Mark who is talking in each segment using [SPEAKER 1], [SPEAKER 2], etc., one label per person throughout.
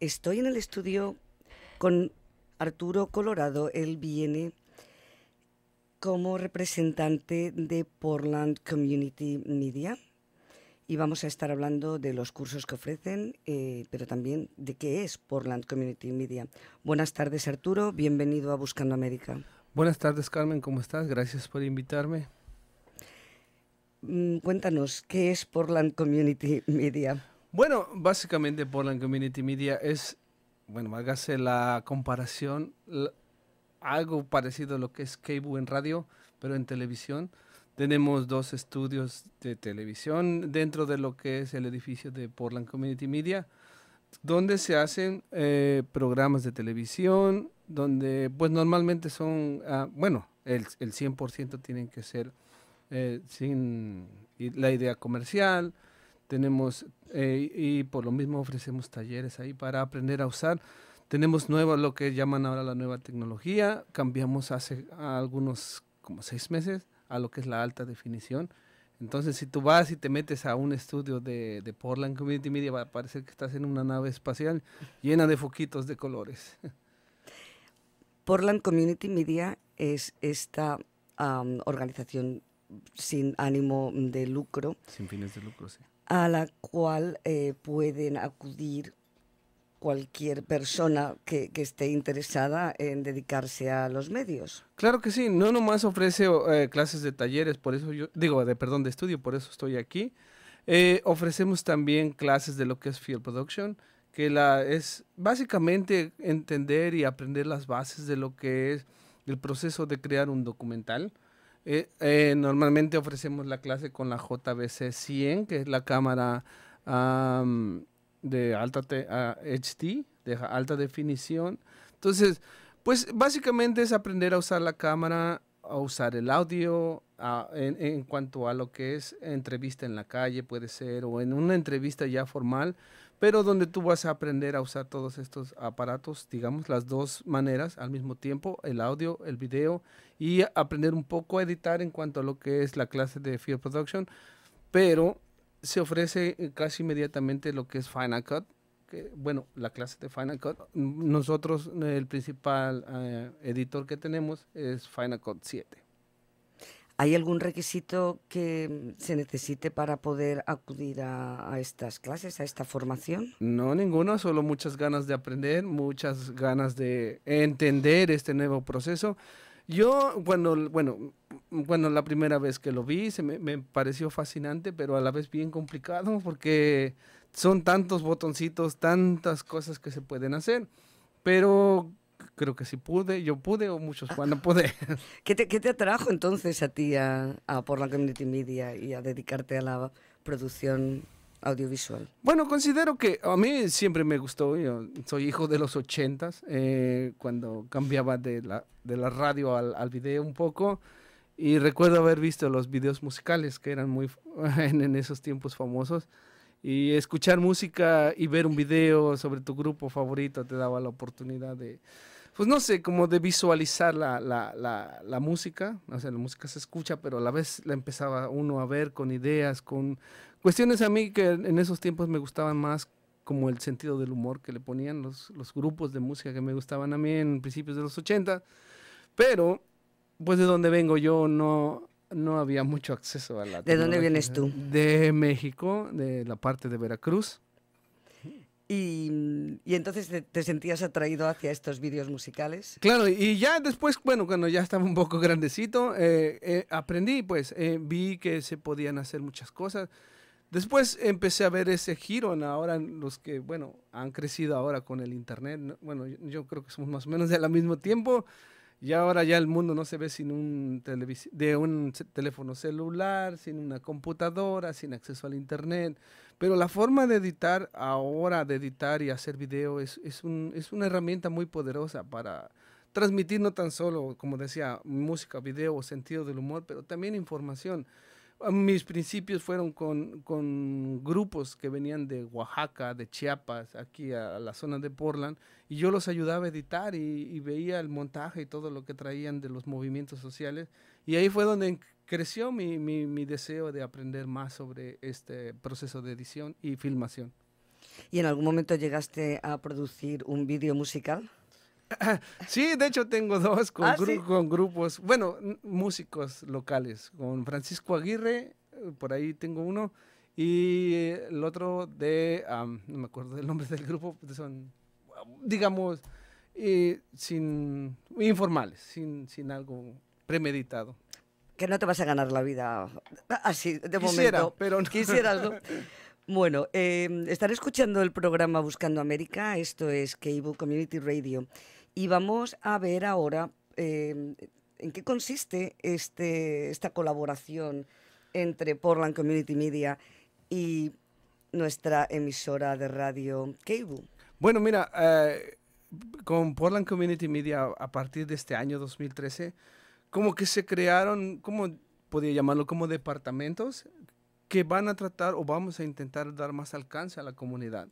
[SPEAKER 1] Estoy en el estudio con Arturo Colorado. Él viene como representante de Portland Community Media y vamos a estar hablando de los cursos que ofrecen, eh, pero también de qué es Portland Community Media. Buenas tardes Arturo, bienvenido a Buscando América.
[SPEAKER 2] Buenas tardes Carmen, ¿cómo estás? Gracias por invitarme. Mm, cuéntanos,
[SPEAKER 1] ¿qué es Portland Community Media?
[SPEAKER 2] Bueno, básicamente Portland Community Media es, bueno, hágase la comparación, algo parecido a lo que es cable en radio, pero en televisión. Tenemos dos estudios de televisión dentro de lo que es el edificio de Portland Community Media, donde se hacen eh, programas de televisión, donde pues normalmente son, ah, bueno, el, el, 100% tienen que ser eh, sin la idea comercial, tenemos eh, y por lo mismo ofrecemos talleres ahí para aprender a usar. Tenemos nueva, lo que llaman ahora la nueva tecnología. Cambiamos hace algunos como seis meses a lo que es la alta definición. Entonces, si tú vas y te metes a un estudio de, Portland Community Media, va a parecer que estás en una nave espacial llena de foquitos de colores.
[SPEAKER 1] Portland Community Media es esta organización sin ánimo de lucro. Sin
[SPEAKER 2] fines de lucro, sí
[SPEAKER 1] a la cual eh, pueden acudir cualquier persona que, esté interesada en dedicarse a los medios.
[SPEAKER 2] Claro que sí, no nomás ofrece eh, clases de talleres, por eso yo, digo, de perdón, de estudio, por eso estoy aquí. Eh, ofrecemos también clases de lo que es Field Production, que es básicamente entender y aprender las bases de lo que es el proceso de crear un documental eh, eh, normalmente ofrecemos la clase con la JBC 100, que es la cámara de alta HD, de alta definición. Entonces, pues básicamente es aprender a usar la cámara, a usar el audio, en, en, cuanto a lo que es entrevista en la calle, puede ser, o en una entrevista ya formal, pero donde tú vas a aprender a usar todos estos aparatos, digamos, las dos maneras al mismo tiempo, el audio, el video, y aprender un poco a editar en cuanto a lo que es la clase de Field Production, pero se ofrece eh, casi inmediatamente lo que es Final Cut, que, bueno, la clase de Final Cut. Nosotros, el principal eh, editor que tenemos es Final Cut 7.
[SPEAKER 1] ¿Hay algún requisito que se necesite para poder acudir a, estas clases, a esta formación?
[SPEAKER 2] No, ninguno, solo muchas ganas de aprender, muchas ganas de entender este nuevo proceso. Yo, cuando, bueno, bueno, la primera vez que lo vi, se me, me pareció fascinante, pero a la vez bien complicado porque son tantos botoncitos, tantas cosas que se pueden hacer. Pero creo que sí pude, yo pude o muchos cuando ah. pude.
[SPEAKER 1] ¿Qué te, qué te atrajo entonces a ti a, por la community media y a dedicarte a la producción audiovisual?
[SPEAKER 2] Bueno, considero que a mí siempre me gustó, yo soy hijo de los ochentas, eh, cuando cambiaba de la, de la radio al, al, video un poco, y recuerdo haber visto los videos musicales que eran muy en, en esos tiempos famosos, y escuchar música y ver un video sobre tu grupo favorito te daba la oportunidad de, pues no sé, como de visualizar la, música, o sea, la música se escucha, pero a la vez la empezaba uno a ver con ideas, con cuestiones a mí que en esos tiempos me gustaban más como el sentido del humor que le ponían los, grupos de música que me gustaban a mí en principios de los 80, pero pues de donde vengo yo no, había mucho acceso a la... ¿De dónde vienes tú? De México, de la parte de Veracruz. Y, mm, y, entonces
[SPEAKER 1] te, sentías atraído hacia estos vídeos musicales.
[SPEAKER 2] Claro, y ya después, bueno, cuando ya estaba un poco grandecito, eh, eh, aprendí, pues, eh, vi que se podían hacer muchas cosas. Después empecé a ver ese giro en ahora los que, bueno, han crecido ahora con el Internet. Bueno, yo, creo que somos más o menos de la mismo tiempo. Y ahora ya el mundo no se ve sin un, de un teléfono celular, sin una computadora, sin acceso al Internet. Pero la forma de editar ahora, de editar y hacer video, es, una herramienta muy poderosa para transmitir no tan solo, como decía, música, video, o sentido del humor, pero también información. Mis principios fueron con, grupos que venían de Oaxaca, de Chiapas, aquí a, la zona de Portland, y yo los ayudaba a editar y, veía el montaje y todo lo que traían de los movimientos sociales. Y ahí fue donde creció mi, deseo de aprender más sobre este proceso de edición y filmación.
[SPEAKER 1] ¿Y en algún momento llegaste a producir
[SPEAKER 2] un vídeo musical? sí, de hecho tengo dos con, ah, grupos, bueno, músicos locales, con Francisco Aguirre, eh, por ahí tengo uno, y el otro de, no me acuerdo del nombre del grupo, pues son, digamos, eh, sin informales, sin, sin algo premeditado que no te vas a ganar la vida
[SPEAKER 1] así, de momento.
[SPEAKER 2] Pero no. Quisieras,
[SPEAKER 1] Bueno, eh, estaré escuchando el programa Buscando América, esto es Cable Community Radio, y vamos a ver ahora eh, en qué consiste este, esta colaboración entre Portland Community Media y nuestra emisora de radio Cable.
[SPEAKER 2] Bueno, mira, eh, con Portland Community Media a partir de este año 2013 como que se crearon, como podría llamarlo, como departamentos que van a tratar o vamos a intentar dar más alcance a la comunidad.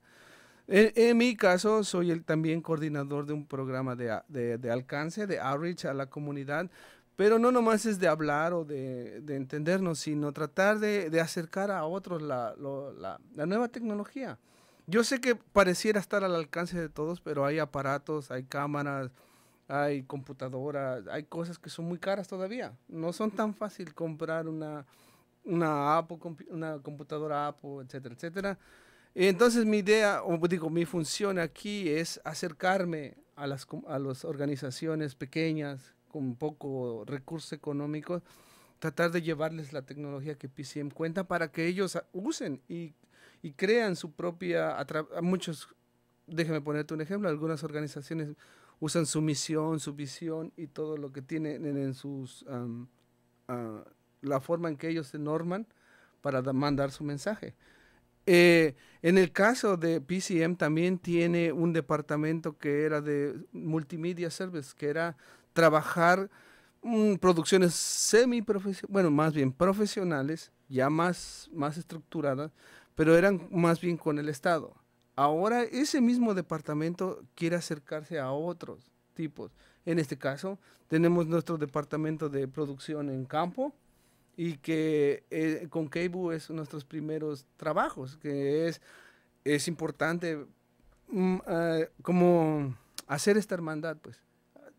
[SPEAKER 2] En, mi caso, soy el también coordinador de un programa de, alcance, de outreach a la comunidad, pero no nomás es de hablar o de, entendernos, sino tratar de, acercar a otros la, la nueva tecnología. Yo sé que pareciera estar al alcance de todos, pero hay aparatos, hay cámaras, hay computadoras, hay cosas que son muy caras todavía. No son tan fácil comprar una, una Apple, una computadora Apple, etcétera, etcétera. Entonces mi idea, o digo, mi función aquí es acercarme a las, las organizaciones pequeñas con poco recurso económico, tratar de llevarles la tecnología que PCM cuenta para que ellos usen y, y crean su propia, a muchos, déjeme ponerte un ejemplo, algunas organizaciones usan su misión, su visión y todo lo que tienen en, sus, ah, la forma en que ellos se norman para mandar su mensaje. Eh, en el caso de PCM también tiene un departamento que era de multimedia service, que era trabajar mm, producciones semi bueno, más bien profesionales, ya más, más estructuradas, pero eran más bien con el Estado. Ahora ese mismo departamento quiere acercarse a otros tipos. En este caso, tenemos nuestro departamento de producción en campo y que eh, con Keibu es nuestros primeros trabajos, que es, es importante mm, ah, como hacer esta hermandad, pues,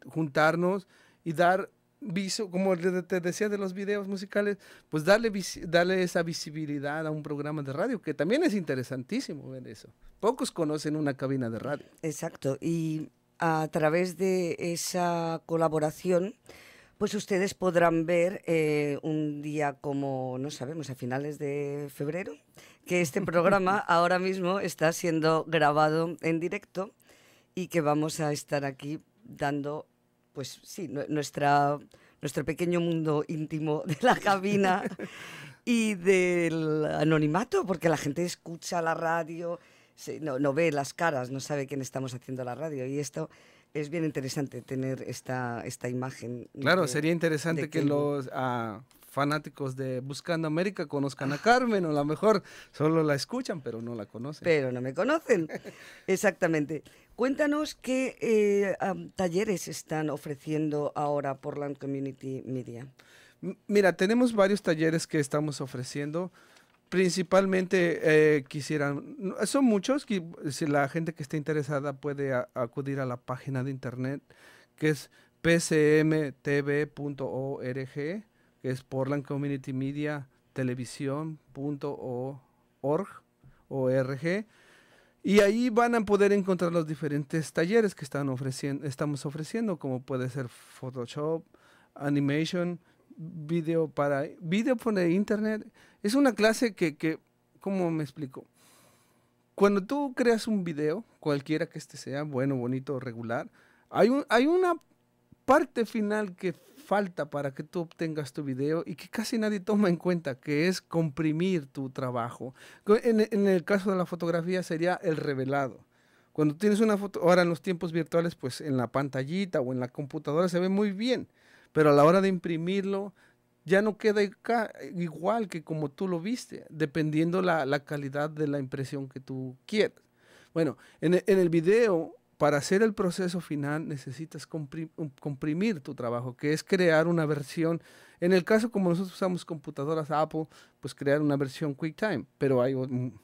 [SPEAKER 2] juntarnos y dar viso, como te decía de los videos musicales, pues darle, darle esa visibilidad a un programa de radio, que también es interesantísimo ver eso. Pocos conocen una cabina de radio. Exacto, y a través de esa colaboración, pues
[SPEAKER 1] ustedes podrán ver eh, un día como, no sabemos, a finales de febrero, que este programa ahora mismo está siendo grabado en directo y que vamos a estar aquí dando pues sí, nuestra, nuestro pequeño mundo íntimo de la cabina y del anonimato, porque la gente escucha la radio, no, ve las caras, no sabe quién estamos haciendo la radio. Y esto es bien interesante tener esta, esta imagen. Claro, sería interesante que, los...
[SPEAKER 2] Ah, fanáticos de Buscando América conozcan a Carmen, o a lo mejor solo la escuchan, pero no la conocen. Pero no me conocen, exactamente.
[SPEAKER 1] Cuéntanos qué eh, talleres están ofreciendo ahora por Land Community
[SPEAKER 2] Media. mira, tenemos varios talleres que estamos ofreciendo principalmente eh, quisieran, son muchos, que, si la gente que esté interesada puede acudir a la página de internet que es pcmtv.org que es Portland Community Media Televisión.org. Y ahí van a poder encontrar los diferentes talleres que están ofreciendo, estamos ofreciendo, como puede ser Photoshop, animation, video para video por internet. Es una clase que, que, ¿cómo me explico? Cuando tú creas un video, cualquiera que este sea, bueno, bonito, regular, hay, hay una parte final que falta para que tú obtengas tu video y que casi nadie toma en cuenta, que es comprimir tu trabajo. En, el caso de la fotografía sería el revelado. Cuando tienes una foto, ahora en los tiempos virtuales, pues en la pantallita o en la computadora se ve muy bien, pero a la hora de imprimirlo ya no queda igual que como tú lo viste, dependiendo la, calidad de la impresión que tú quieras. Bueno, en el video para hacer el proceso final necesitas um, comprimir tu trabajo, que es crear una versión. En el caso como nosotros usamos computadoras Apple, pues crear una versión QuickTime, pero hay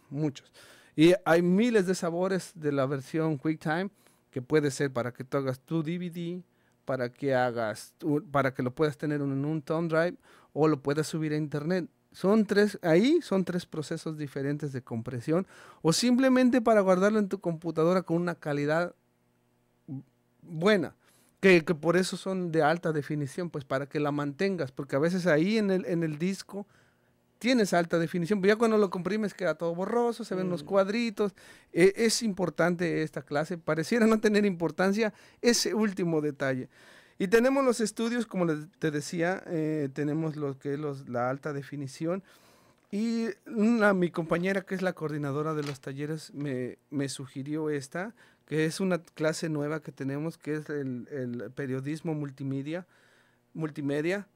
[SPEAKER 2] muchos. Y hay miles de sabores de la versión QuickTime que puede ser para que tú hagas tu DVD, para que hagas, para que lo puedas tener en un thumb drive o lo puedas subir a internet. Son tres, ahí son tres procesos diferentes de compresión o simplemente para guardarlo en tu computadora con una calidad buena, que, que, por eso son de alta definición, pues para que la mantengas, porque a veces ahí en el, en el disco tienes alta definición, pero ya cuando lo comprimes queda todo borroso, se ven los mm. cuadritos. E, es importante esta clase, pareciera no tener importancia ese último detalle. Y tenemos los estudios, como te decía, eh, tenemos lo que es los, la alta definición. Y mi compañera, que es la coordinadora de los talleres, me, me sugirió esta, que es una clase nueva que tenemos, que es el, el periodismo multimedia. multimedia.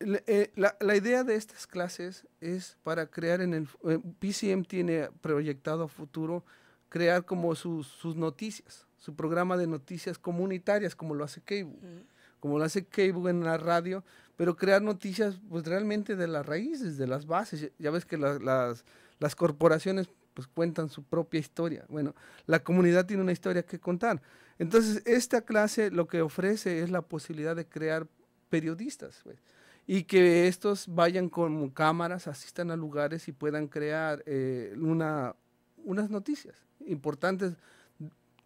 [SPEAKER 2] Eh, la, la, idea de estas clases es para crear en el... Eh, PCM tiene proyectado a futuro crear como sus, sus noticias, su programa de noticias comunitarias, como lo hace Cable, como lo hace Cable en la radio, pero crear noticias pues realmente de las raíces, de las bases. Ya ves que las, las corporaciones pues cuentan su propia historia. Bueno, la comunidad tiene una historia que contar. Entonces, esta clase lo que ofrece es la posibilidad de crear periodistas pues, y que estos vayan con cámaras, asistan a lugares y puedan crear eh, una, unas noticias importantes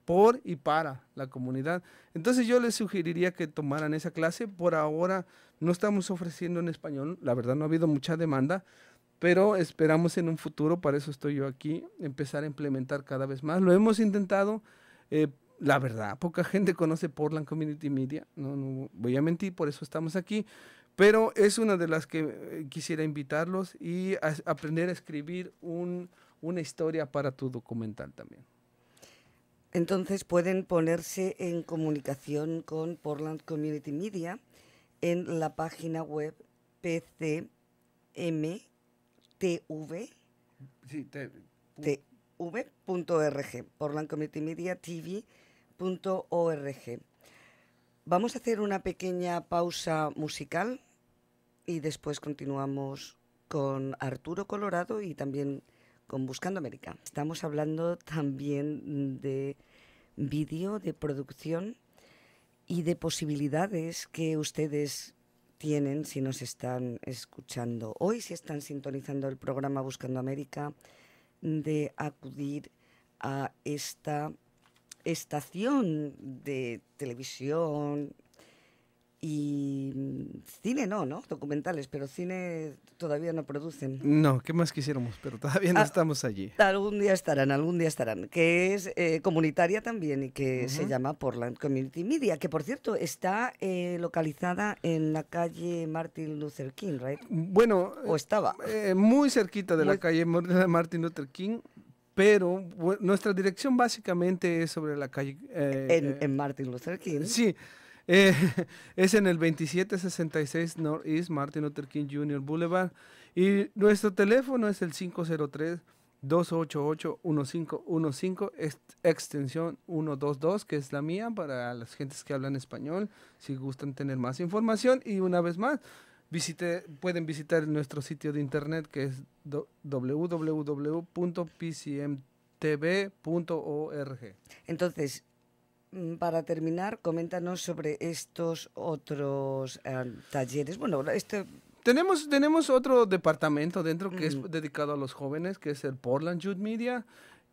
[SPEAKER 2] por y para la comunidad. Entonces yo les sugeriría que tomaran esa clase. Por ahora no estamos ofreciendo en español, la verdad no ha habido mucha demanda, pero esperamos en un futuro, para eso estoy yo aquí, empezar a implementar cada vez más. Lo hemos intentado, eh, la verdad, poca gente conoce Portland Community Media, no, voy a mentir, por eso estamos aquí, pero es una de las que eh, quisiera invitarlos y aprender a escribir una historia para tu documental también. Entonces pueden
[SPEAKER 1] ponerse en comunicación con Portland Community Media en la página web PCM TV.
[SPEAKER 2] TV.org,
[SPEAKER 1] Portland TV.org. Vamos a hacer una pequeña pausa musical y después continuamos con Arturo Colorado y también con Buscando América. Estamos hablando también de vídeo, de producción y de posibilidades que ustedes tienen si nos están escuchando hoy, si están sintonizando el programa Buscando América, de acudir a esta estación de televisión, y mm, cine no, ¿no? Documentales, pero cine todavía no producen.
[SPEAKER 2] No, ¿qué más quisiéramos? Pero todavía no ah, estamos allí.
[SPEAKER 1] Algún día estarán, algún día estarán. Que es eh, comunitaria también y que se llama Portland Community Media, que por cierto está eh, localizada en la
[SPEAKER 2] calle Martin Luther King, ¿right? Mm, bueno. ¿O estaba? Eh, muy cerquita de la calle Martin Luther King, pero nuestra dirección básicamente es sobre la calle... en, en Martin Luther King. Sí. Eh, es en el 2766 Northeast Martin Luther King Jr. Boulevard. Y nuestro teléfono es el 503-288-1515, extensión 122, que es la mía para las gentes que hablan español, si gustan tener más información. Y una vez más, visite, pueden visitar nuestro sitio de internet que es www.pcmtv.org. Entonces,
[SPEAKER 1] Mm, para terminar, coméntanos sobre estos otros eh,
[SPEAKER 2] talleres. Bueno, este Tenemos, otro departamento dentro que es dedicado a los jóvenes, que es el Portland Youth Media.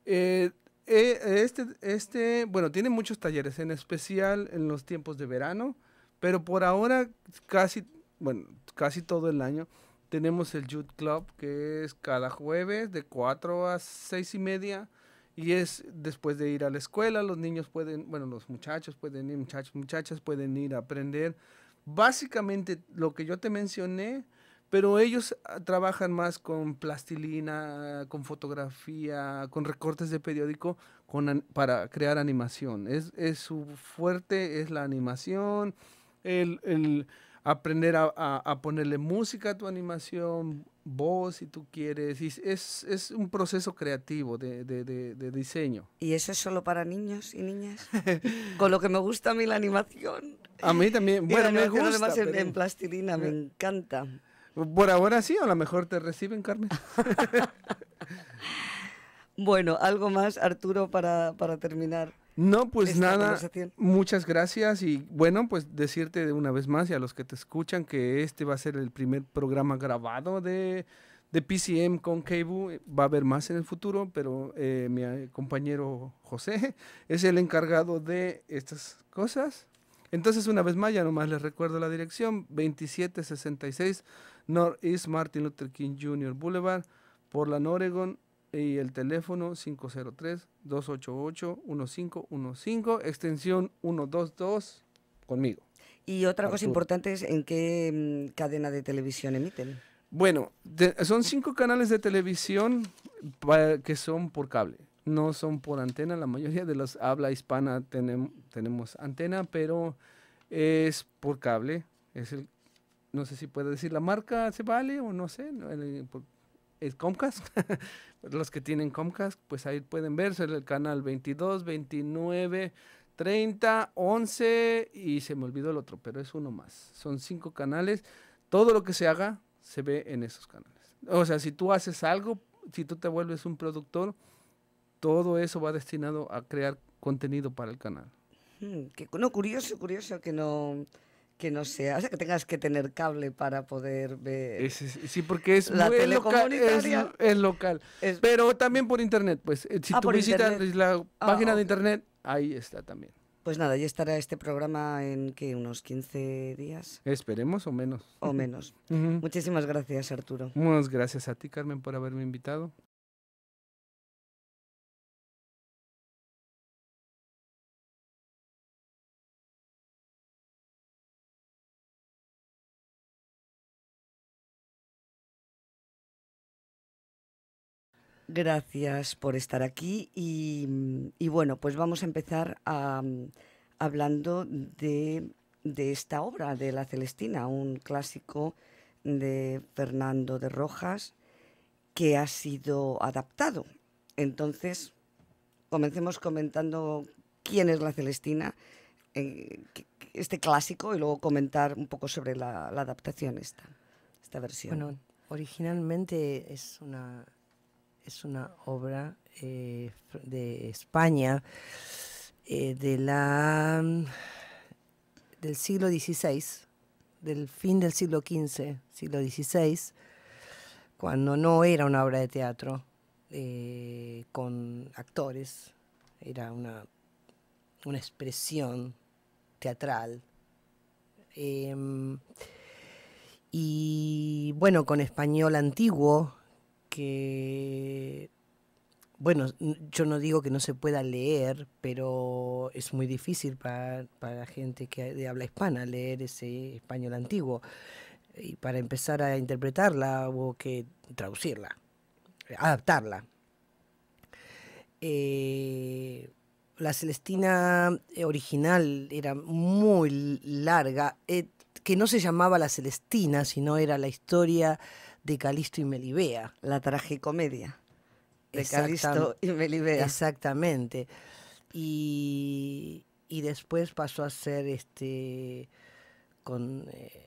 [SPEAKER 2] Eh, eh, este, este, bueno, tiene muchos talleres, en especial en los tiempos de verano, pero por ahora casi, bueno, casi todo el año tenemos el Youth Club, que es cada jueves de 4 a 6 y media y es después de ir a la escuela, los niños pueden, bueno, los muchachos pueden ir, muchachos, muchachas pueden ir a aprender básicamente lo que yo te mencioné, pero ellos ah, trabajan más con plastilina, con fotografía, con recortes de periódico con, para crear animación. Es, su fuerte, es la animación, el, aprender a, ponerle música a tu animación, Vos, si tú quieres. es, un proceso creativo de, diseño. ¿Y eso es solo para niños y niñas?
[SPEAKER 1] Con lo que me gusta a mí la animación. A mí también. Bueno, me gusta. en,
[SPEAKER 2] plastilina, me encanta. Por ahora sí, a lo mejor te reciben, Carmen.
[SPEAKER 1] bueno, algo más, Arturo, para terminar.
[SPEAKER 2] No, pues este, nada, muchas gracias y bueno, pues decirte de una vez más y a los que te escuchan que este va a ser el primer programa grabado de, PCM con KBU. va a haber más en el futuro, pero eh, mi eh, compañero José es el encargado de estas cosas. Entonces, una vez más, ya nomás les recuerdo la dirección, 2766 East Martin Luther King Jr. Boulevard, Portland, Oregon, y el teléfono 503-288-1515, extensión 122 conmigo. Y otra cosa
[SPEAKER 1] importante es en qué mm, cadena de televisión emiten.
[SPEAKER 2] Bueno, son cinco canales de televisión que son por cable, no son por antena. La mayoría de los habla hispana tenemos antena, pero es por cable. Es el, no sé si puede decir la marca, se vale o no sé. Es Comcast, los que tienen Comcast, pues ahí pueden verse el canal 22, 29, 30, 11 y se me olvidó el otro, pero es uno más. Son cinco canales. Todo lo que se haga se ve en esos canales. O sea, si tú haces algo, si tú te vuelves un productor, todo eso va destinado a crear contenido para el canal.
[SPEAKER 1] Hmm, que, no, curioso, curioso que no que no sea, o sea, que tengas que tener
[SPEAKER 2] cable para poder ver. sí, porque es la muy local. Es, local. Pero también por internet, pues. Eh, si ah, tú visitas la ah, página de internet, ahí está también.
[SPEAKER 1] Pues nada, ya estará este programa en que unos 15 días.
[SPEAKER 2] Esperemos o menos. O menos.
[SPEAKER 1] Muchísimas gracias, Arturo.
[SPEAKER 2] Muchas gracias a ti, Carmen, por haberme invitado.
[SPEAKER 1] Gracias por estar aquí mm, y, bueno, pues vamos a empezar hablando de, esta obra de La Celestina, un clásico de Fernando de Rojas que ha sido adaptado. Entonces, comencemos comentando quién es La Celestina, eh, este clásico, y luego comentar un poco sobre la, adaptación esta, esta
[SPEAKER 3] versión. Bueno, originalmente es una es una obra eh, de España eh, de la, del siglo XVI, del fin del siglo XV, siglo XVI, cuando no era una obra de teatro eh, con actores, era una expresión teatral. Em, y bueno, con español antiguo, que, bueno, yo no digo que no se pueda leer, pero es muy difícil para, la gente que habla hispana leer ese español antiguo y para empezar a interpretarla hubo que traducirla, adaptarla. Eh, la Celestina eh, original era muy larga, eh, que no se llamaba La Celestina, sino era la historia de Calisto y Melibea. La tragicomedia
[SPEAKER 1] de Calisto y Melibea.
[SPEAKER 3] Exactamente. Y, después pasó a ser este con, toda eh,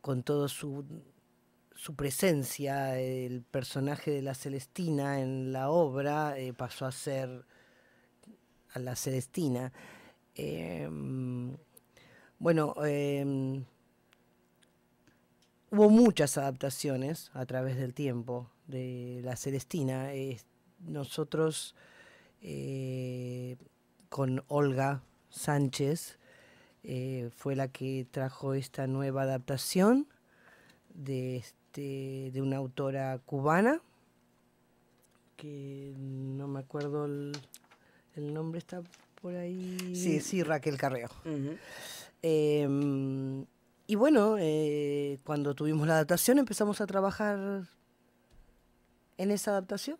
[SPEAKER 3] con su, presencia, el personaje de la Celestina en la obra eh, pasó a ser a la Celestina. Em, bueno, em, hubo muchas adaptaciones a través del tiempo de La Celestina. nosotros eh, con Olga Sánchez eh, fue la que trajo esta nueva adaptación este, de, una autora cubana, que no me acuerdo el, nombre, está por ahí. Sí, sí, Raquel Carreo. Y bueno, eh, cuando tuvimos la adaptación empezamos a trabajar en esa adaptación.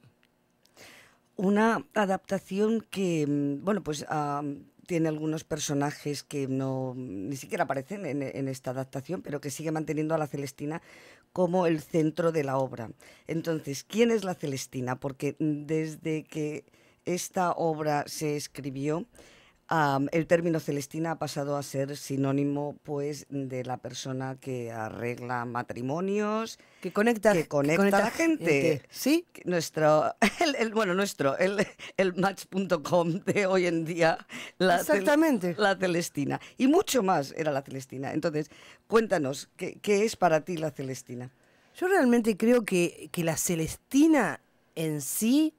[SPEAKER 1] Una adaptación que, mm, bueno, pues ah, mm, tiene algunos personajes que no mm, ni siquiera aparecen en, en, esta adaptación, pero que sigue manteniendo a la Celestina como el centro de la obra. Entonces, ¿quién es la Celestina? Porque desde que esta obra se escribió, el término celestina ha pasado a ser sinónimo, pues, de la persona que arregla matrimonios, que conecta, a la gente. Sí. Nuestro, bueno, nuestro, el, el match.com de hoy en día. La Exactamente. la celestina. Y mucho más era la celestina. Entonces, cuéntanos,
[SPEAKER 3] ¿qué, es para ti la celestina? Yo realmente creo que, que la celestina en sí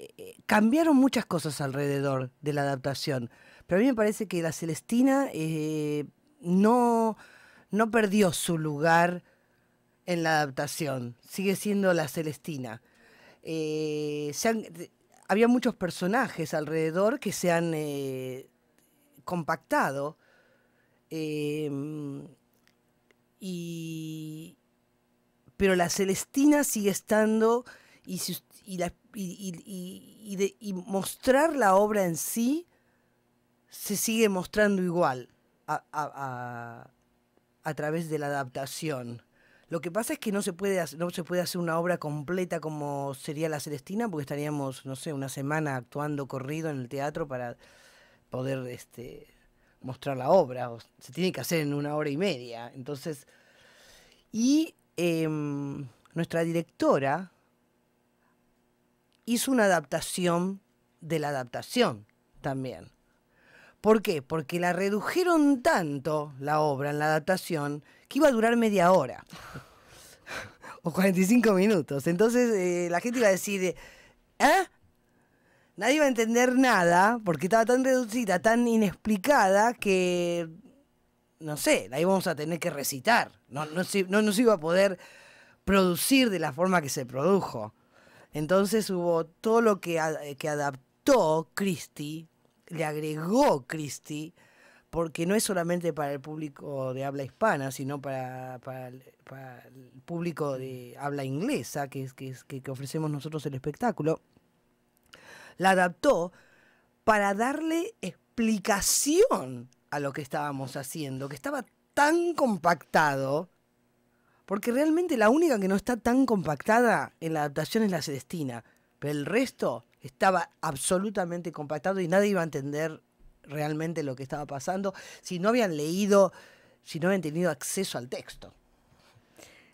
[SPEAKER 3] eh, cambiaron muchas cosas alrededor de la adaptación, pero a mí me parece que la Celestina eh, no, no perdió su lugar en la adaptación, sigue siendo la Celestina. Eh, había muchos personajes alrededor que se han compactado y, pero la Celestina sigue estando y si, y, mostrar la obra en sí se sigue mostrando igual a, través de la adaptación. Lo que pasa es que no se puede hacer, no se puede hacer una obra completa como sería La Celestina, porque estaríamos, no sé, una semana actuando corrido en el teatro para poder este, mostrar la obra. se tiene que hacer en una hora y media. Entonces, y em, nuestra directora, hizo una adaptación de la adaptación también. ¿Por qué? Porque la redujeron tanto la obra en la adaptación que iba a durar media hora o 45 minutos. Entonces eh, la gente iba a decir, ¿eh? Nadie iba a entender nada porque estaba tan reducida, tan inexplicada que, no sé, la íbamos a tener que recitar. No, no, no se iba a poder producir de la forma que se produjo. Entonces hubo todo lo que, que adaptó Christie, le agregó Christie, porque no es solamente para el público de habla hispana, sino para, el público de habla inglesa, que, que, que, ofrecemos nosotros el espectáculo. La adaptó para darle explicación a lo que estábamos haciendo, que estaba tan compactado porque realmente la única que no está tan compactada en la adaptación es la Celestina. Pero el resto estaba absolutamente compactado y nadie iba a entender realmente lo que estaba pasando si no habían leído, si no habían tenido acceso al texto.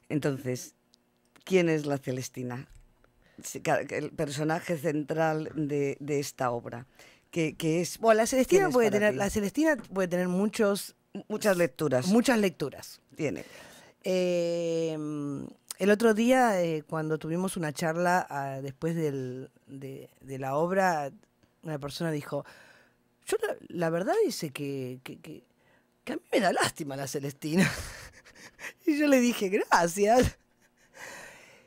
[SPEAKER 3] Entonces, ¿quién es la Celestina?
[SPEAKER 1] El personaje central de, esta obra. Que,
[SPEAKER 3] es. Bueno, la Celestina, puede tener, la Celestina puede tener muchos. Muchas lecturas. Muchas lecturas. Tiene. Em, el otro día, eh, cuando tuvimos una charla ah, después de, la obra, una persona dijo, yo la, verdad dice que, que, a mí me da lástima la Celestina. y yo le dije, gracias.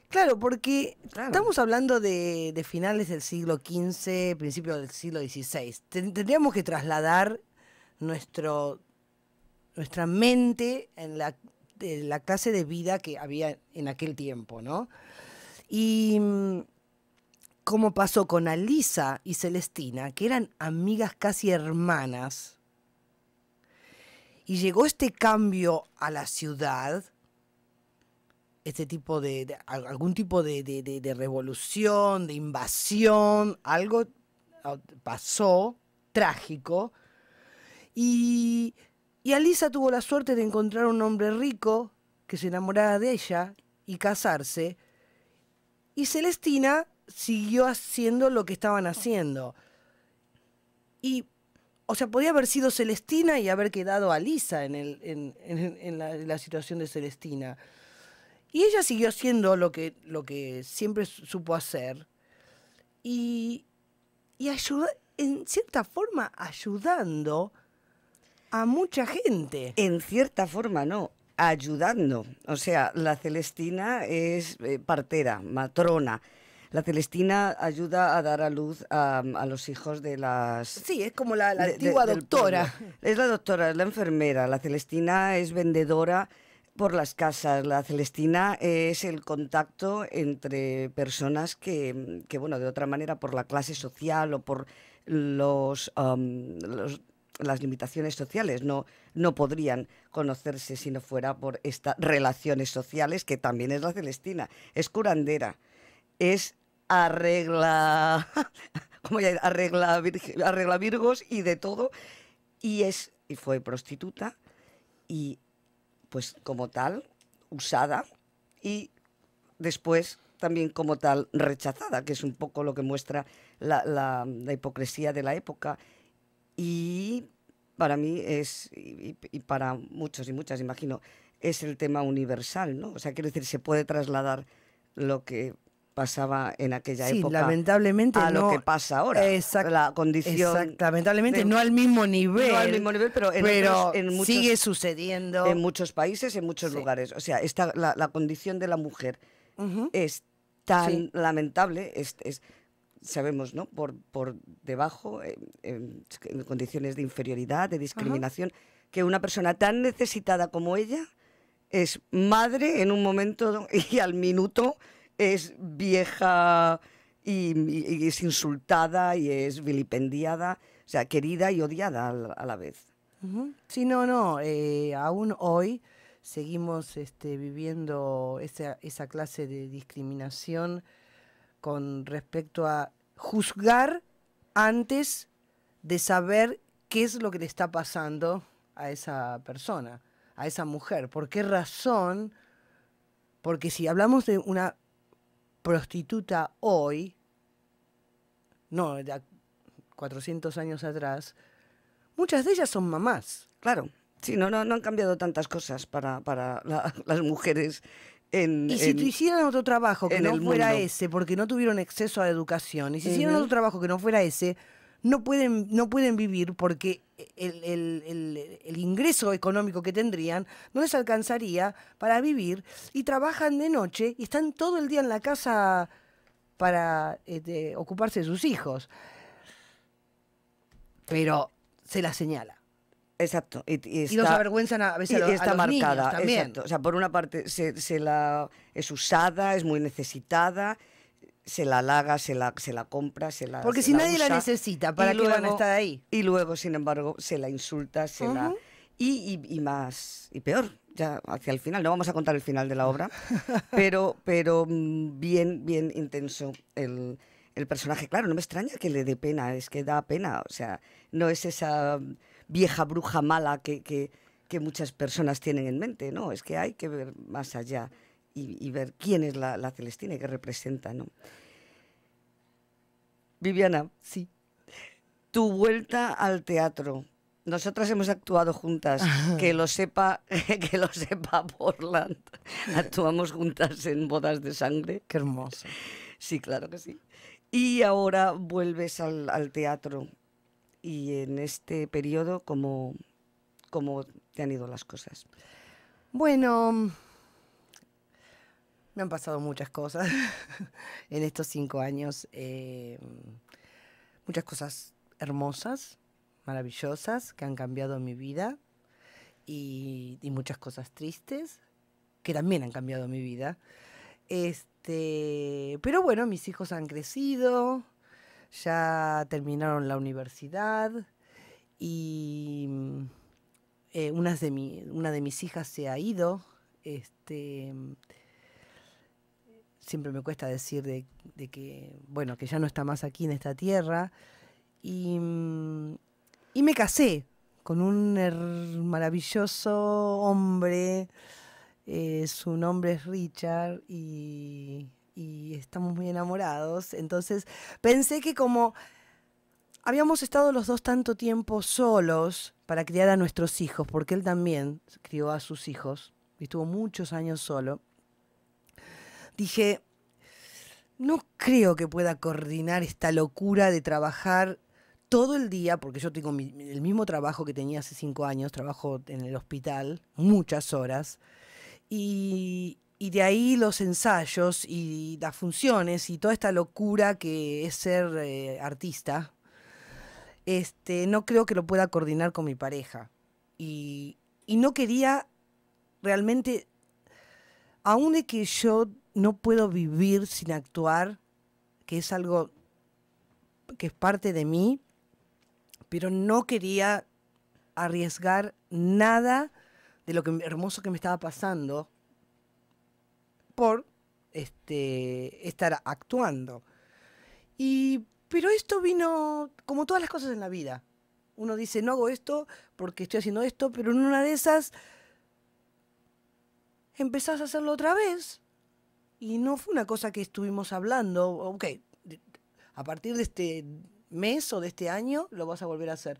[SPEAKER 3] Claro, porque estamos hablando de, finales del siglo XV, principios del siglo XVI. Tendríamos que trasladar nuestro, nuestra mente en la la clase de vida que había en aquel tiempo, ¿no? Y mm, cómo pasó con Alisa y Celestina, que eran amigas casi hermanas, y llegó este cambio a la ciudad, este tipo de, algún tipo de, revolución, de invasión, algo ah, pasó trágico, y y Alisa tuvo la suerte de encontrar un hombre rico que se enamoraba de ella y casarse. Y Celestina siguió haciendo lo que estaban haciendo. Y, o sea, podía haber sido Celestina y haber quedado Alisa en, en, la, situación de Celestina. Y ella siguió haciendo lo que, siempre supo hacer. Y, y en cierta forma ayudando a mucha gente. En cierta forma,
[SPEAKER 1] no ayudando. O sea, la Celestina es eh, partera, matrona. La Celestina ayuda a dar a luz a, los hijos de las...
[SPEAKER 3] Sí, es como la, antigua doctora.
[SPEAKER 1] Es la doctora, es la enfermera. La Celestina es vendedora por las casas. La Celestina es el contacto entre personas que, bueno, de otra manera, por la clase social o por los um, las limitaciones sociales no, no podrían conocerse si no fuera por estas relaciones sociales, que también es la Celestina, es curandera, es arregla, como ya arregla, arregla virgos y de todo, y, es, y fue prostituta y pues como tal, usada y después también como tal rechazada, que es un poco lo que muestra la hipocresía de la época y para mí es, y, para muchos y muchas, imagino, es el tema universal, ¿no? O sea, quiero decir, se puede trasladar lo que pasaba en aquella época lamentablemente a lo que pasa ahora.
[SPEAKER 3] Exacto. la condición.
[SPEAKER 1] lamentablemente no al mismo nivel. No al mismo nivel, pero, sigue
[SPEAKER 3] sucediendo. En
[SPEAKER 1] muchos países, en muchos lugares. O sea, esta, la, condición de la mujer es tan lamentable, es sabemos, ¿no? Por, debajo, eh, em, en, condiciones de inferioridad, de discriminación, que una persona tan necesitada como ella es madre en un momento y al minuto es vieja y, es insultada y es vilipendiada, o sea, querida y odiada a la, vez.
[SPEAKER 3] Sí, no, no, eh, aún hoy seguimos este, viviendo esa, esa clase de discriminación con respecto a juzgar antes de saber qué es lo que le está pasando a esa persona, a esa mujer. ¿Por qué razón? Porque si hablamos de una prostituta hoy, no, ya 400 años atrás, muchas de ellas son mamás. Claro. Sí, no, no, no han cambiado tantas cosas para, las mujeres y si tuvieran hicieran otro trabajo que no fuera ese, porque no tuvieron acceso a educación, y si hicieron otro trabajo que no fuera ese, no pueden, no pueden vivir porque el, ingreso económico que tendrían no les alcanzaría para vivir y trabajan de noche y están todo el día en la casa para este, ocuparse de sus hijos. Pero se la señala. Exacto. Y, y, está, nos avergüenzan a veces está marcada, también. O
[SPEAKER 1] sea, por una parte se, la, es usada, es muy necesitada, se la halaga, se la, se la compra, se la Porque si nadie la
[SPEAKER 3] necesita, ¿para qué van a estar ahí?
[SPEAKER 1] Y luego, sin embargo, se la insulta, se la... Y, y, y, más, y peor, ya hacia el final, no vamos a contar el final de la obra, pero, pero mm, bien, bien intenso el, el personaje. Claro, no me extraña que le dé pena, es que da pena, o sea, no es esa vieja bruja mala que, que, muchas personas tienen en mente, ¿no? Es que hay que ver más allá y, ver quién es la, Celestina y qué representa, ¿no? Viviana, sí. Tu vuelta al teatro. Nosotras hemos actuado juntas, que lo sepa, que lo sepa Portland. Actuamos juntas en bodas de sangre. Qué hermoso. Sí, claro que sí. Y ahora vuelves al, al teatro y en este periodo cómo, cómo te han ido las cosas.
[SPEAKER 3] Bueno, me han pasado muchas cosas en estos cinco años, eh, muchas cosas hermosas, maravillosas, que han cambiado mi vida y, muchas cosas tristes, que también han cambiado mi vida. Este, pero bueno, mis hijos han crecido, ya terminaron la universidad y eh, una, de una de mis hijas se ha ido. Este, siempre me cuesta decir de, que, bueno, que ya no está más aquí en esta tierra. Y, me casé con un maravilloso hombre. Eh, su nombre es Richard y y estamos muy enamorados. Entonces pensé que como habíamos estado los dos tanto tiempo solos para criar a nuestros hijos, porque él también crió a sus hijos y estuvo muchos años solo, dije, no creo que pueda coordinar esta locura de trabajar todo el día, porque yo tengo el mismo trabajo que tenía hace cinco años, trabajo en el hospital muchas horas, y, y de ahí los ensayos y las funciones y toda esta locura que es ser eh, artista, este, no creo que lo pueda coordinar con mi pareja. Y, no quería realmente, aún de que yo no puedo vivir sin actuar, que es algo que es parte de mí, pero no quería arriesgar nada de lo que, hermoso que me estaba pasando por este, estar actuando. Y, pero esto vino como todas las cosas en la vida. Uno dice, no hago esto porque estoy haciendo esto, pero en una de esas empezás a hacerlo otra vez. Y no fue una cosa que estuvimos hablando, ok, a partir de este mes o de este año lo vas a volver a hacer.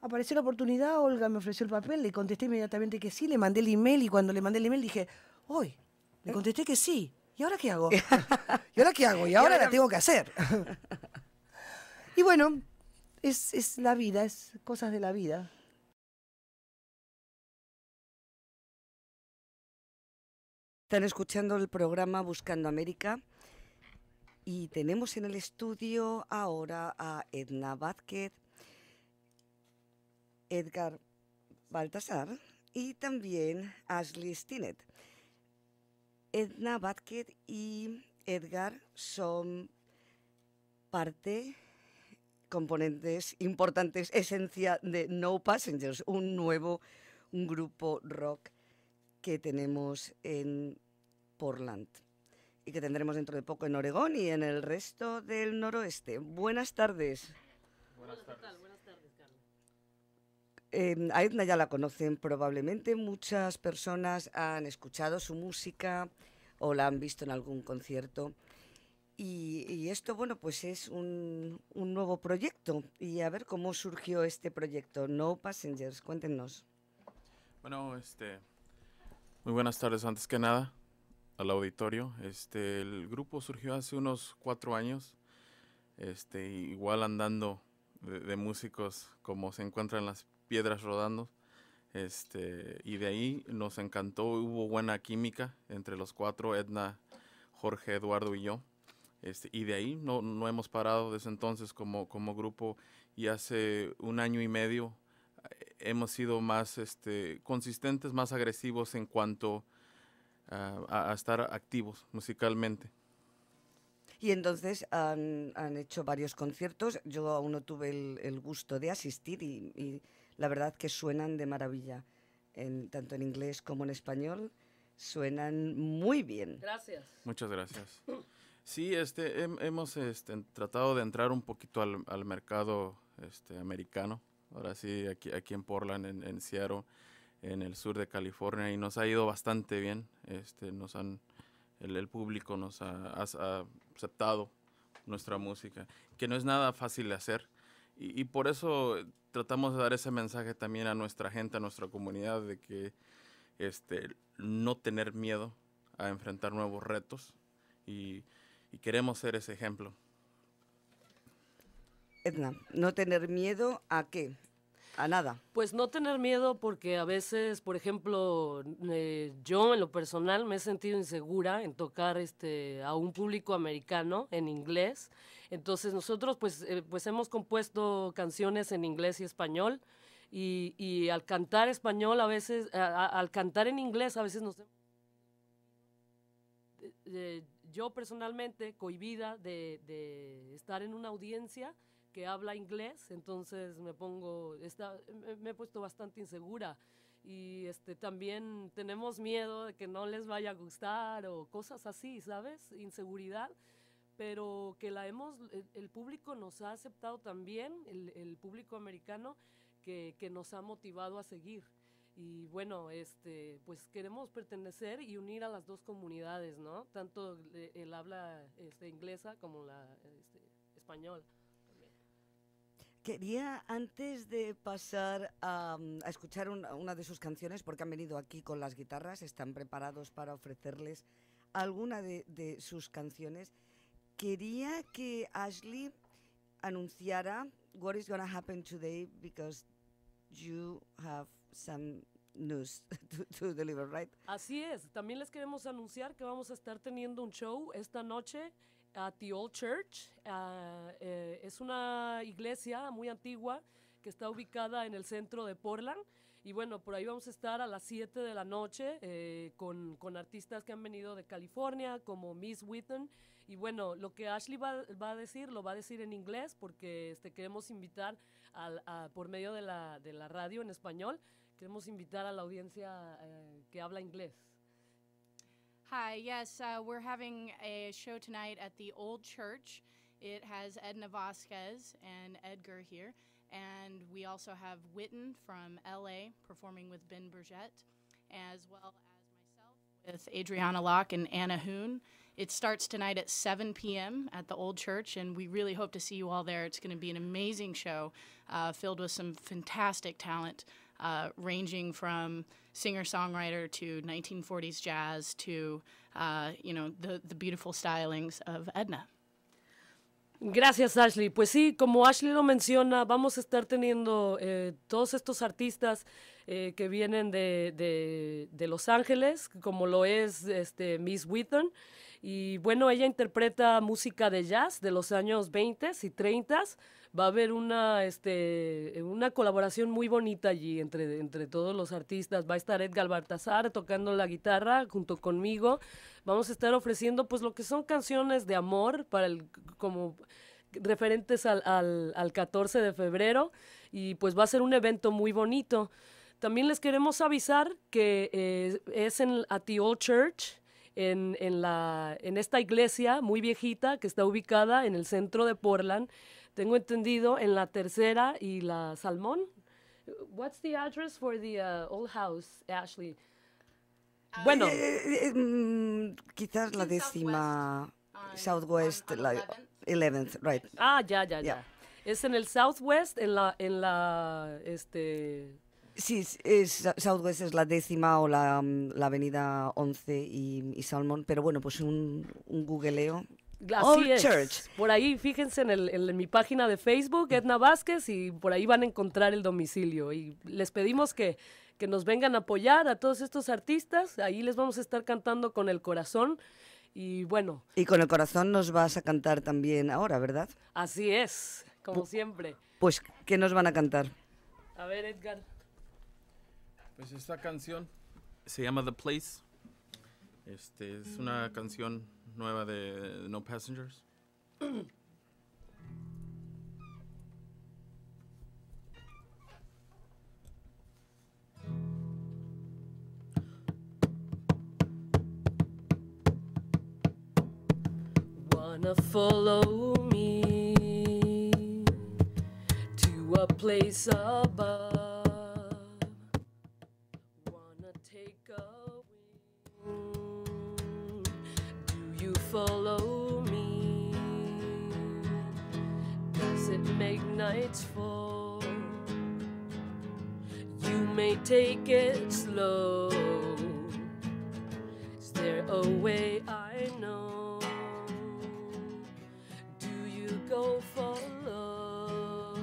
[SPEAKER 3] Apareció la oportunidad, Olga me ofreció el papel, le contesté inmediatamente que sí, le mandé el email y cuando le mandé el email dije, hoy le contesté que sí. ¿Y ahora qué hago? ¿Y ahora qué hago? Y ahora la tengo que hacer. y bueno, es,
[SPEAKER 4] la vida, es cosas de la vida.
[SPEAKER 1] Están escuchando el programa Buscando América y tenemos en el estudio ahora a Edna Vázquez, Edgar Baltasar y también Ashley Stinnett. Edna Vázquez y Edgar son parte, componentes importantes, esencia de No Passengers, un nuevo un grupo rock que tenemos en Portland y que tendremos dentro de poco en Oregón y en el resto del noroeste. Buenas tardes.
[SPEAKER 5] Buenas tardes.
[SPEAKER 1] Em, a Edna ya la conocen probablemente, muchas personas han escuchado su música o la han visto en algún concierto. Y, esto, bueno, pues es un, nuevo proyecto. Y a ver cómo surgió este proyecto, No Passengers, cuéntenos.
[SPEAKER 5] Bueno, este, muy buenas tardes antes que nada al auditorio. Este, el grupo surgió hace unos cuatro años, este, igual andando de, de músicos como se encuentran las piedras rodando. Este, y de ahí nos encantó, hubo buena química entre los cuatro, Edna, Jorge, Eduardo y yo. Este, y de ahí no, no hemos parado desde entonces como, como grupo y hace un año y medio eh, hemos sido más este, consistentes, más agresivos en cuanto a, estar activos musicalmente.
[SPEAKER 1] Y entonces han, hecho varios conciertos. Yo aún no tuve el, gusto de asistir y la verdad que suenan de maravilla, en, tanto en inglés como en español, suenan muy bien.
[SPEAKER 5] Gracias. Muchas gracias. Sí, este, hemos este, tratado de entrar un poquito al, mercado este, americano, ahora sí, aquí, aquí en Portland, en, Seattle, en el sur de California, y nos ha ido bastante bien. Este, nos han, el, público nos ha aceptado nuestra música, que no es nada fácil de hacer y, por eso tratamos de dar ese mensaje también a nuestra gente, a nuestra comunidad, de que este, no tener miedo a enfrentar nuevos retos y, y queremos ser ese ejemplo.
[SPEAKER 1] Edna, no tener miedo a qué?
[SPEAKER 5] A nada.
[SPEAKER 4] Pues no tener miedo porque a veces, por ejemplo, eh, yo en lo personal me he sentido insegura en tocar este, a un público americano en inglés. Entonces nosotros pues, eh, pues hemos compuesto canciones en inglés y español y, al cantar español a veces, al cantar en inglés a veces nos... Eh, yo personalmente cohibida de estar en una audiencia que habla inglés, entonces me pongo, me he puesto bastante insegura y este, también tenemos miedo de que no les vaya a gustar o cosas así, ¿sabes? Inseguridad, pero que la hemos, el, público nos ha aceptado también, el, público americano, que, nos ha motivado a seguir. Y bueno, este, pues queremos pertenecer y unir a las dos comunidades, ¿no? Tanto el, habla este, inglesa como la este, español.
[SPEAKER 1] Quería, antes de pasar a, escuchar una de sus canciones, porque han venido aquí con las guitarras, están preparados para ofrecerles alguna de, sus canciones, quería que Ashley anunciara What is to happen today because you have some news to, deliver, right?
[SPEAKER 4] Así es. También les queremos anunciar que vamos a estar teniendo un show esta noche a The Old Church. Eh, es una iglesia muy antigua que está ubicada en el centro de Portland. Y bueno, por ahí vamos a estar a las 7 de la noche eh, con, con, artistas que han venido de California, como Miss Whitten. Y bueno, lo que Ashley va, va, a decir, lo va a decir en inglés, porque este, queremos invitar por medio de la, de la, radio en español, queremos invitar a la audiencia eh, que habla inglés.
[SPEAKER 2] Hi, yes, uh, we're having a show tonight at the Old Church. It has Edna Vasquez and Edgar here, and we also have Witten from LA performing with Ben Burgett, as well as myself with Adriana Locke and Anna Hoon. It starts tonight at 7 p.m. at the Old Church, and we really hope to see you all there. It's going to be an amazing show uh, filled with some fantastic talent, uh, ranging from singer songwriter to 1940s jazz to uh, you know the, the beautiful stylings of Edna.
[SPEAKER 4] Gracias Ashley. Pues sí, como Ashley lo menciona, vamos a estar teniendo eh, todos estos artistas eh, que vienen de, de, Los Ángeles, como lo es este, Miss Wheaton. Y bueno, ella interpreta música de jazz de los años 20 y 30. Va a haber una, este, una colaboración muy bonita allí entre, entre todos los artistas. Va a estar Edgar Baltazar tocando la guitarra junto conmigo. Vamos a estar ofreciendo pues lo que son canciones de amor para el, como referentes al, 14 de febrero y pues va a ser un evento muy bonito. También les queremos avisar que eh, es en Old Church, en, en, la, en esta iglesia muy viejita que está ubicada en el centro de Portland. Tengo entendido en la tercera y la Salmón. What's the address for the uh, old house, Ashley? Ah, bueno, eh,
[SPEAKER 1] eh, mm, quizás la décima Southwest, la 11th, right?
[SPEAKER 4] Ah, ya, ya, ya. Es en el Southwest, en la, en la, este,
[SPEAKER 1] Sí, es, Southwest es la décima o la, mm, avenida 11 y, Salmon, pero bueno, pues un, un googleo Así Church.
[SPEAKER 4] Por ahí, fíjense en, mi página de Facebook, mm. Edna Vázquez, y por ahí van a encontrar el domicilio. Y les pedimos que, que nos vengan a apoyar a todos estos artistas. Ahí les vamos a estar cantando con el corazón. Y bueno.
[SPEAKER 1] Y con el corazón nos vas a cantar también ahora, ¿verdad?
[SPEAKER 4] Así es, como siempre.
[SPEAKER 1] Pues, ¿qué nos van
[SPEAKER 5] a cantar?
[SPEAKER 4] A ver, Edgar.
[SPEAKER 5] Pues esta canción se llama The Place. Este es una canción nueva de No Passengers.
[SPEAKER 4] Wanna follow me to a place above. follow me. Does it make nights fall. You may take it slow. Is there a way I know? Do you go for love?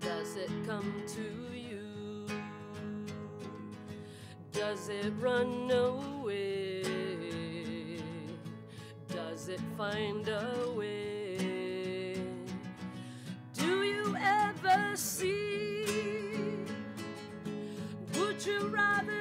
[SPEAKER 4] Does it come to you? Does it run away? it find a way? Do you
[SPEAKER 6] ever see? Would you rather?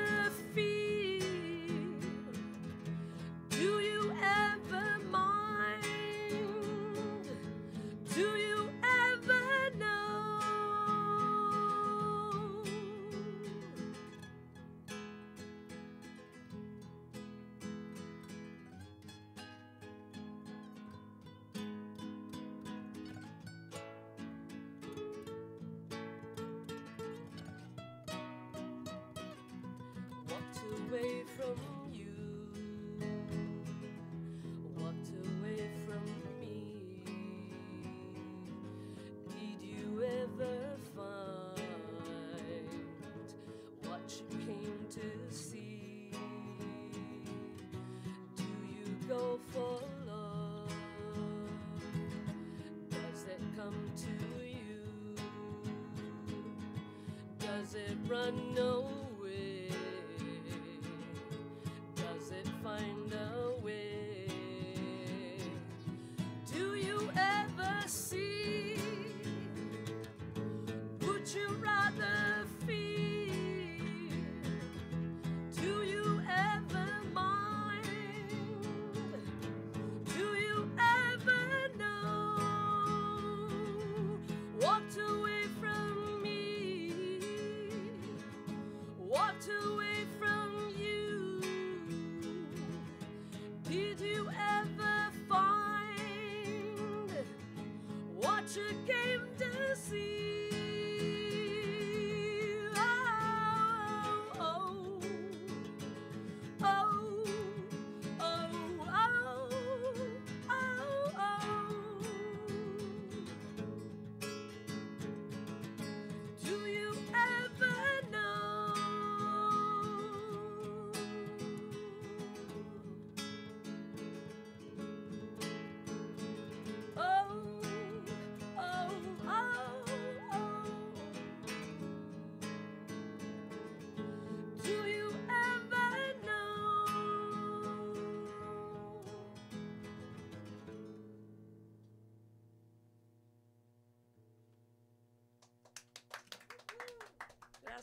[SPEAKER 4] does it run no together.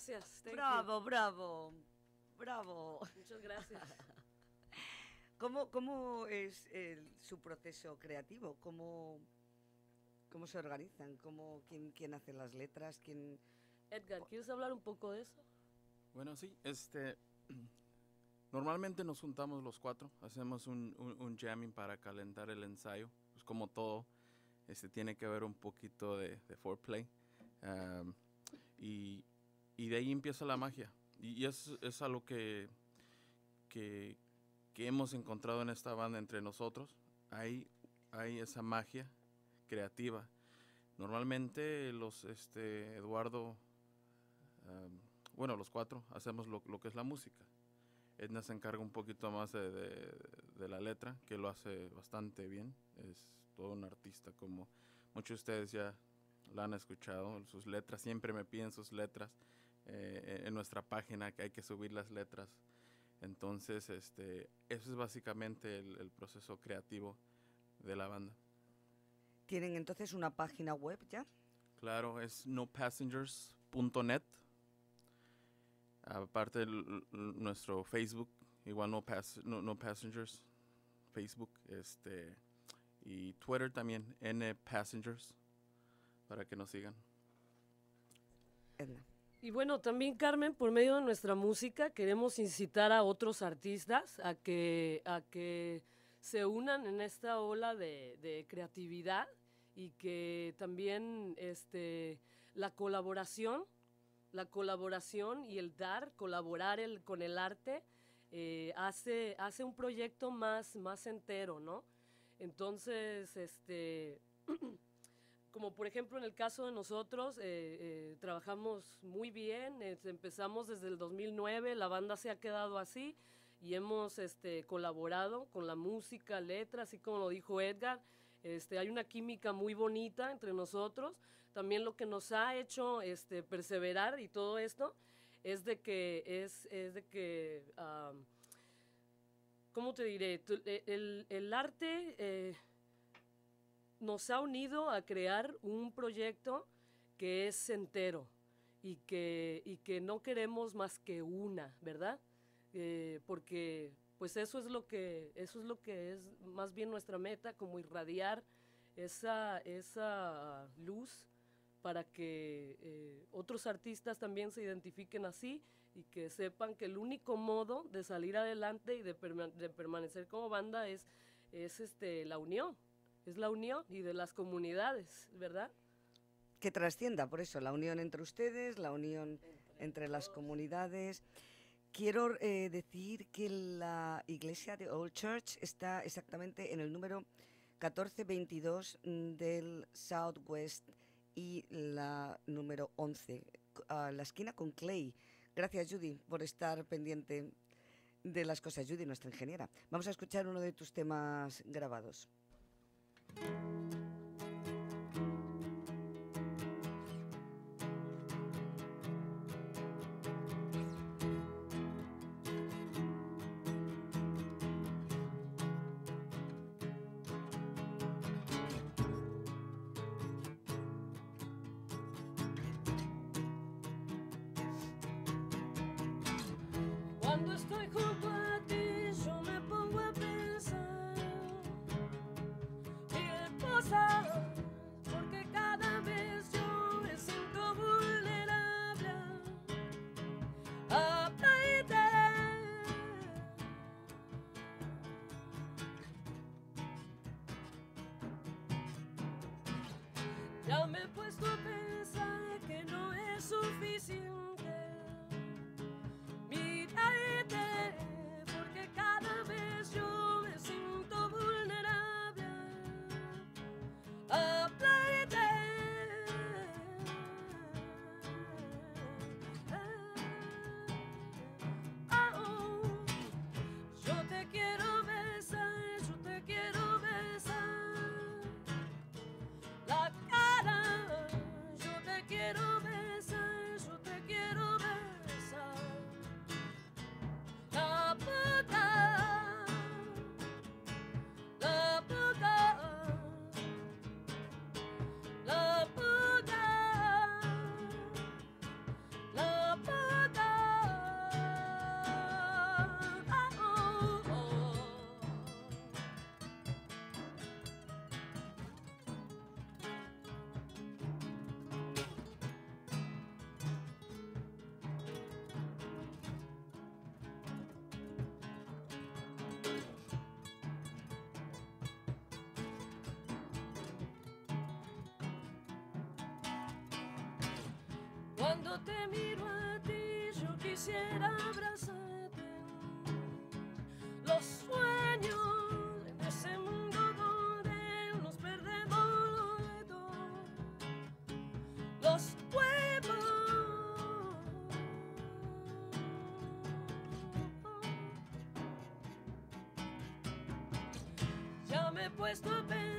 [SPEAKER 4] gracias. bravo,
[SPEAKER 1] bravo,
[SPEAKER 4] bravo. Muchas gracias.
[SPEAKER 1] ¿Cómo, cómo es su proceso creativo? ¿Cómo, cómo se organizan? ¿Cómo, quién, ¿Quién hace las letras? ¿Quién... Edgar, ¿quieres hablar un poco de eso?
[SPEAKER 5] Bueno, sí, este... Normalmente nos juntamos los cuatro, hacemos un, jamming para calentar el ensayo. Pues como todo, este tiene que haber un poquito de, de foreplay. y y de ahí empieza la magia. Y, es, algo que, que, hemos encontrado en esta banda entre nosotros. Hay, hay esa magia creativa. Normalmente los, este, Eduardo, bueno, los cuatro hacemos lo, que es la música. Edna se encarga un poquito más de, de la letra, que lo hace bastante bien. Es todo un artista, como muchos de ustedes ya la han escuchado. Sus letras, siempre me piden sus letras. Eh, en nuestra página que hay que subir las letras. Entonces, este, eso es básicamente el, proceso creativo de la banda.
[SPEAKER 1] ¿Tienen entonces una página web ya?
[SPEAKER 5] Claro, es nopassengers.net. Aparte nuestro Facebook, igual no, pasengers, no, passengers, Facebook, este y Twitter también, N Passengers, para que nos sigan.
[SPEAKER 1] Edna.
[SPEAKER 4] Y bueno, también Carmen, por medio de nuestra música queremos incitar a otros artistas a que, a que se unan en esta ola de, creatividad y que también este, la colaboración, la colaboración y el dar, colaborar el, con el arte, eh, hace, hace un proyecto más, más entero, ¿no? Entonces, este... como por ejemplo en el caso de nosotros, eh, eh, trabajamos muy bien, eh, empezamos desde el 2009, la banda se ha quedado así y hemos este, colaborado con la música, letras, así como lo dijo Edgar. Este, hay una química muy bonita entre nosotros. También lo que nos ha hecho este, perseverar y todo esto es de que, es, es de que ah, ¿cómo te diré? E, el, el arte nos ha unido a crear un proyecto que es entero y que, y que no queremos más que una, ¿verdad? Eh, porque pues eso es lo que eso es lo que es más bien nuestra meta como irradiar esa, esa luz para que eh, otros artistas también se identifiquen así y que sepan que el único modo de salir adelante y de, de permanecer como banda es, es este, la unión, es la unión y de las comunidades, ¿verdad?
[SPEAKER 1] Que trascienda, por eso, la unión entre ustedes, la unión entre, las comunidades. Quiero eh, decir que la iglesia de Old Church está exactamente en el número 1422 del Southwest y la número 11, a la esquina con Clay. Gracias, Judy, por estar pendiente de las cosas, Judy, nuestra ingeniera. Vamos a escuchar uno de tus temas grabados. Thank you.
[SPEAKER 6] te miro a ti, yo quisiera abrazarte. Los sueños de ese mundo donde nos perdemos Los pueblos. Ya me he puesto a pensar.